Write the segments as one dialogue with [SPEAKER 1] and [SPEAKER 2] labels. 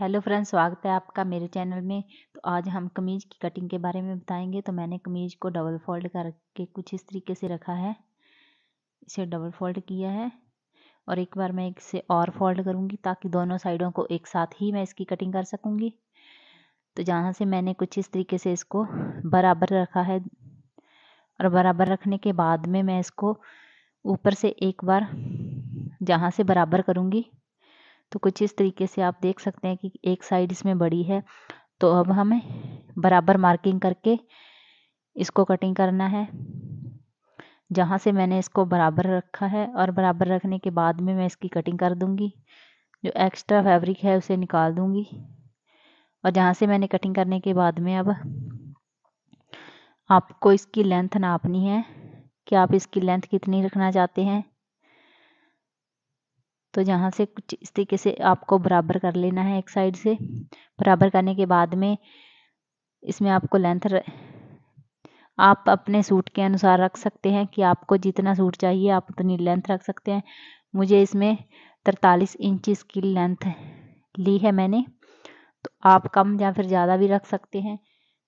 [SPEAKER 1] hello friends स्वागत है आपका मेरे चैनल में तो आज हम कमीज़ की कटिंग के बारे में बताएंगे तो मैंने कमीज़ को डबल फोल्ड करके कुछ इस तरीके से रखा है इसे डबल फोल्ड किया है और एक बार मैं इसे और फोल्ड करूँगी ताकि दोनों साइडों को एक साथ ही मैं इसकी कटिंग कर सकूँगी तो जहाँ से मैंने कुछ इस तरीके से इसको बराबर रखा है और बराबर रखने के बाद में मैं इसको ऊपर से एक बार जहाँ से बराबर करूँगी तो कुछ इस तरीके से आप देख सकते हैं कि एक साइड इसमें बड़ी है तो अब हमें बराबर मार्किंग करके इसको कटिंग करना है जहाँ से मैंने इसको बराबर रखा है और बराबर रखने के बाद में मैं इसकी कटिंग कर दूँगी जो एक्स्ट्रा फैब्रिक है उसे निकाल दूँगी और जहाँ से मैंने कटिंग करने के बाद में अब आपको इसकी लेंथ नापनी है कि आप इसकी लेंथ कितनी रखना चाहते हैं तो जहाँ से कुछ इस तरीके से आपको बराबर कर लेना है एक साइड से बराबर करने के बाद में इसमें आपको लेंथ आप अपने सूट के अनुसार रख सकते हैं कि आपको जितना सूट चाहिए आप उतनी लेंथ रख सकते हैं मुझे इसमें तरतालीस इंच की लेंथ ली है मैंने तो आप कम या फिर ज़्यादा भी रख सकते हैं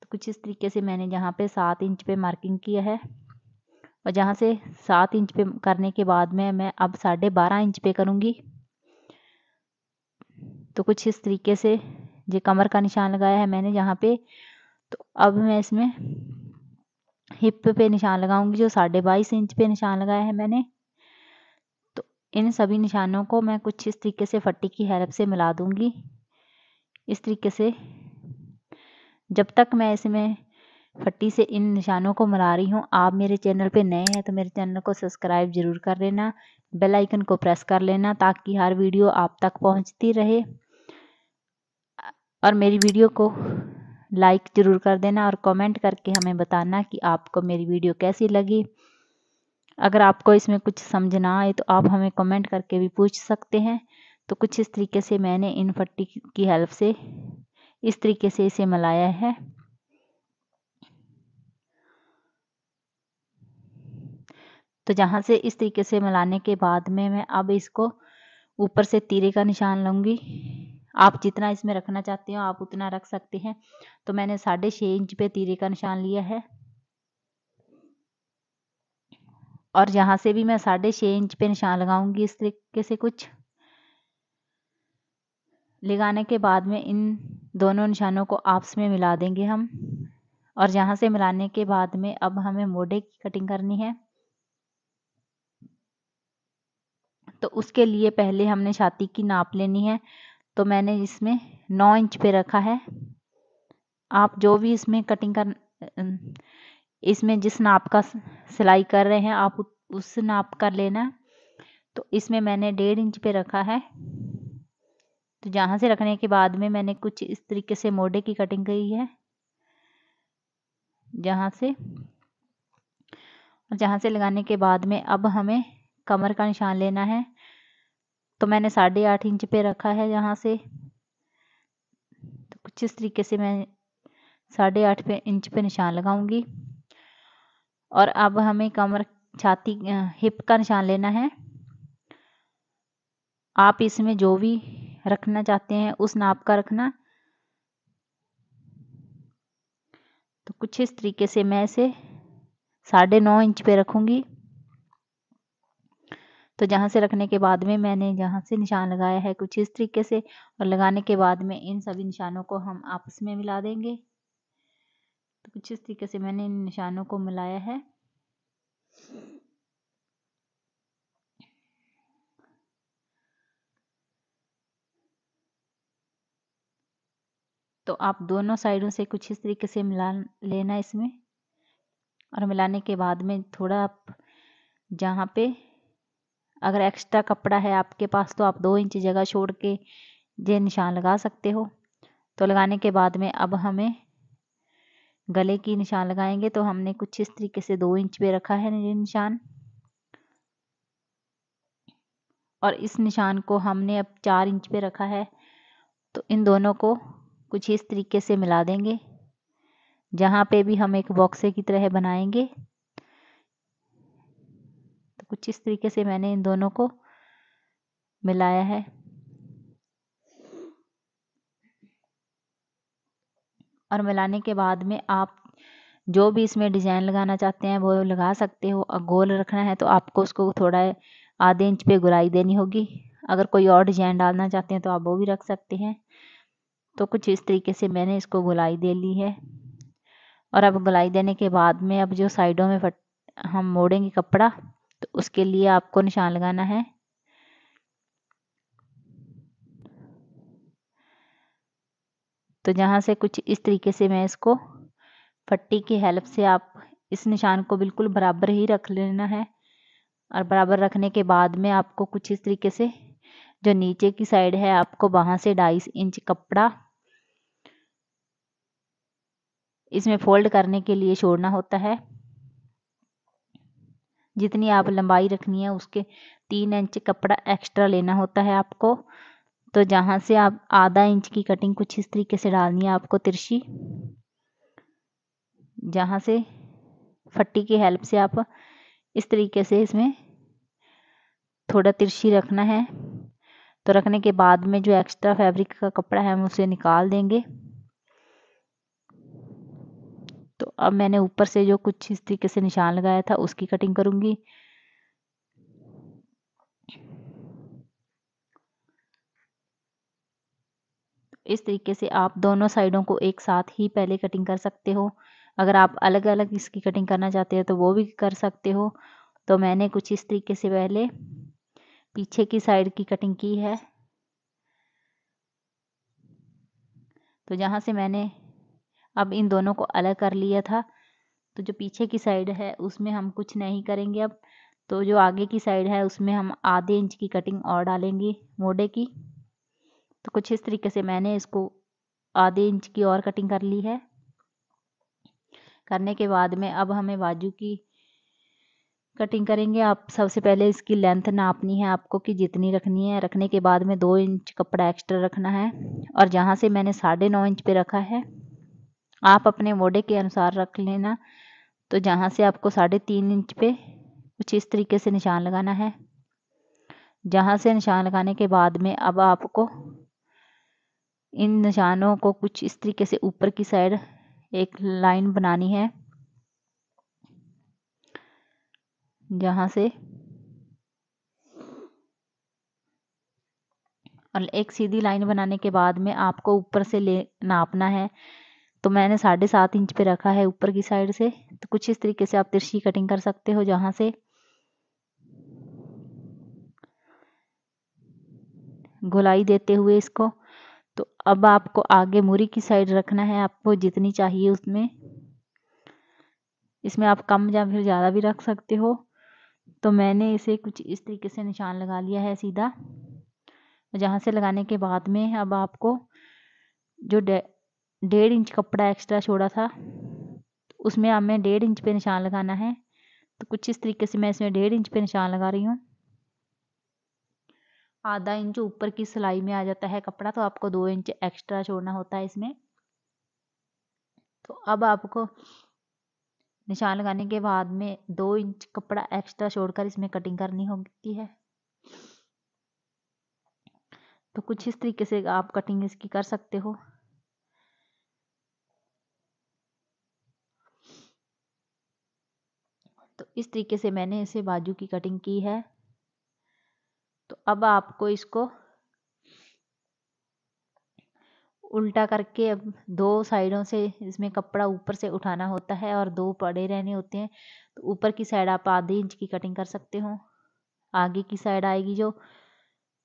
[SPEAKER 1] तो कुछ इस तरीके से मैंने यहाँ पे सात इंच पे मार्किंग किया है और जहाँ से सात इंच पे करने के बाद में मैं अब साढ़े बारह इंच पे करूँगी तो कुछ इस तरीके से ये कमर का निशान लगाया है मैंने यहाँ पे तो अब मैं इसमें हिप पे निशान लगाऊंगी जो साढ़े बाईस इंच पे निशान लगाया है मैंने तो इन सभी निशानों को मैं कुछ इस तरीके से फट्टी की हेल्प से मिला दूंगी इस तरीके से जब तक मैं इसमें फट्टी से इन निशानों को मरा रही हूँ आप मेरे चैनल पे नए हैं तो मेरे चैनल को सब्सक्राइब ज़रूर कर लेना बेल आइकन को प्रेस कर लेना ताकि हर वीडियो आप तक पहुँचती रहे और मेरी वीडियो को लाइक ज़रूर कर देना और कमेंट करके हमें बताना कि आपको मेरी वीडियो कैसी लगी अगर आपको इसमें कुछ समझ ना आए तो आप हमें कमेंट करके भी पूछ सकते हैं तो कुछ इस तरीके से मैंने इन फट्टी की हेल्प से इस तरीके से इसे मलाया है तो जहाँ से इस तरीके से मिलाने के बाद में मैं अब इसको ऊपर से तीरे का निशान लूँगी आप जितना इसमें रखना चाहते हो आप उतना रख सकते हैं तो मैंने साढ़े छः इंच पे तीरे का निशान लिया है और यहाँ से भी मैं साढ़े छः इंच पे निशान लगाऊंगी इस तरीके से कुछ लगाने के बाद में इन दोनों निशानों को आपस में मिला देंगे हम और यहाँ से मिलाने के बाद में अब हमें मोढ़े की कटिंग करनी है तो उसके लिए पहले हमने छाती की नाप लेनी है तो मैंने इसमें नौ इंच पे रखा है आप जो भी इसमें कटिंग कर इसमें जिस नाप का सिलाई कर रहे हैं आप उस नाप का लेना तो इसमें मैंने डेढ़ इंच पे रखा है तो जहाँ से रखने के बाद में मैंने कुछ इस तरीके से मोडे की कटिंग की है जहाँ से और जहाँ से लगाने के बाद में अब हमें कमर का निशान लेना है तो मैंने साढ़े आठ इंच पे रखा है यहाँ से तो कुछ इस तरीके से मैं साढ़े आठ पे इंच पे निशान लगाऊंगी और अब हमें कमर छाती हिप का निशान लेना है आप इसमें जो भी रखना चाहते हैं उस नाप का रखना तो कुछ इस तरीके से मैं इसे साढ़े नौ इंच पे रखूंगी तो जहाँ से रखने के बाद में मैंने जहाँ से निशान लगाया है कुछ इस तरीके से और लगाने के बाद में इन सभी निशानों को हम आपस में मिला देंगे तो कुछ इस तरीके से मैंने इन निशानों को मिलाया है तो आप दोनों साइडों से कुछ इस तरीके से मिला लेना इसमें और मिलाने के बाद में थोड़ा आप जहाँ पे अगर एक्स्ट्रा कपड़ा है आपके पास तो आप दो इंच जगह छोड़ के ये निशान लगा सकते हो तो लगाने के बाद में अब हमें गले की निशान लगाएंगे तो हमने कुछ इस तरीके से दो इंच पे रखा है ये निशान और इस निशान को हमने अब चार इंच पे रखा है तो इन दोनों को कुछ इस तरीके से मिला देंगे जहाँ पे भी हम एक बॉक्से की तरह बनाएंगे कुछ इस तरीके से मैंने इन दोनों को मिलाया है और मिलाने के बाद में आप जो भी इसमें डिज़ाइन लगाना चाहते हैं वो लगा सकते हो और गोल रखना है तो आपको उसको थोड़ा आधे इंच पे गुराई देनी होगी अगर कोई और डिज़ाइन डालना चाहते हैं तो आप वो भी रख सकते हैं तो कुछ इस तरीके से मैंने इसको गुलाई दे ली है और अब गुलाई देने के बाद में अब जो साइडों में फट हम मोड़ेंगे कपड़ा उसके लिए आपको निशान लगाना है तो जहाँ से कुछ इस तरीके से मैं इसको पट्टी की हेल्प से आप इस निशान को बिल्कुल बराबर ही रख लेना है और बराबर रखने के बाद में आपको कुछ इस तरीके से जो नीचे की साइड है आपको वहां से ढाई इंच कपड़ा इसमें फोल्ड करने के लिए छोड़ना होता है जितनी आप लंबाई रखनी है उसके तीन इंच कपड़ा एक्स्ट्रा लेना होता है आपको तो जहाँ से आप आधा इंच की कटिंग कुछ इस तरीके से डालनी है आपको तिरछी जहाँ से फट्टी की हेल्प से आप इस तरीके से इसमें थोड़ा तिरछी रखना है तो रखने के बाद में जो एक्स्ट्रा फैब्रिक का कपड़ा है हम उसे निकाल देंगे तो अब मैंने ऊपर से जो कुछ इस तरीके से निशान लगाया था उसकी कटिंग करूंगी इस तरीके से आप दोनों साइडों को एक साथ ही पहले कटिंग कर सकते हो अगर आप अलग अलग इसकी कटिंग करना चाहते हो तो वो भी कर सकते हो तो मैंने कुछ इस तरीके से पहले पीछे की साइड की कटिंग की है तो जहाँ से मैंने अब इन दोनों को अलग कर लिया था तो जो पीछे की साइड है उसमें हम कुछ नहीं करेंगे अब तो जो आगे की साइड है उसमें हम आधे इंच की कटिंग और डालेंगे मोड़े की तो कुछ इस तरीके से मैंने इसको आधे इंच की और कटिंग कर ली है करने के बाद में अब हमें बाजू की कटिंग करेंगे आप सबसे पहले इसकी लेंथ नापनी है आपको कि जितनी रखनी है रखने के बाद में दो इंच कपड़ा एक्स्ट्रा रखना है और जहाँ से मैंने साढ़े नौ इंच पे रखा है आप अपने मोडे के अनुसार रख लेना तो जहाँ से आपको साढ़े तीन इंच पे कुछ इस तरीके से निशान लगाना है जहाँ से निशान लगाने के बाद में अब आपको इन निशानों को कुछ इस तरीके से ऊपर की साइड एक लाइन बनानी है जहाँ से और एक सीधी लाइन बनाने के बाद में आपको ऊपर से ले नापना है तो मैंने साढ़े सात इंच पे रखा है ऊपर की साइड से तो कुछ इस तरीके से आप तिरछी कटिंग कर सकते हो जहां से गोलाई देते हुए इसको तो अब आपको आगे मूरी की साइड रखना है आपको जितनी चाहिए उसमें इसमें आप कम या फिर ज़्यादा भी रख सकते हो तो मैंने इसे कुछ इस तरीके से निशान लगा लिया है सीधा जहां से लगाने के बाद में अब आपको जो डे डेढ़ इंच कपड़ा एक्स्ट्रा छोड़ा था तो उसमें हमें डेढ़ इंच पे निशान लगाना है तो कुछ इस तरीके से मैं इसमें डेढ़ इंच पे निशान लगा रही हूँ आधा इंच ऊपर की सिलाई में आ जाता है कपड़ा तो आपको दो इंच एक्स्ट्रा छोड़ना होता है इसमें तो अब आपको निशान लगाने के बाद में दो इंच कपड़ा एक्स्ट्रा छोड़कर इसमें कटिंग करनी होती है तो कुछ इस तरीके से आप कटिंग इसकी कर सकते हो इस तरीके से मैंने इसे बाजू की कटिंग की है तो अब आपको इसको उल्टा करके अब दो साइडों से इसमें कपड़ा ऊपर से उठाना होता है और दो पड़े रहने होते हैं तो ऊपर की साइड आप आधे इंच की कटिंग कर सकते हो आगे की साइड आएगी जो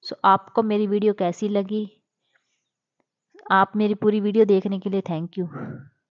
[SPEAKER 1] सो आपको मेरी वीडियो कैसी लगी आप मेरी पूरी वीडियो देखने के लिए थैंक यू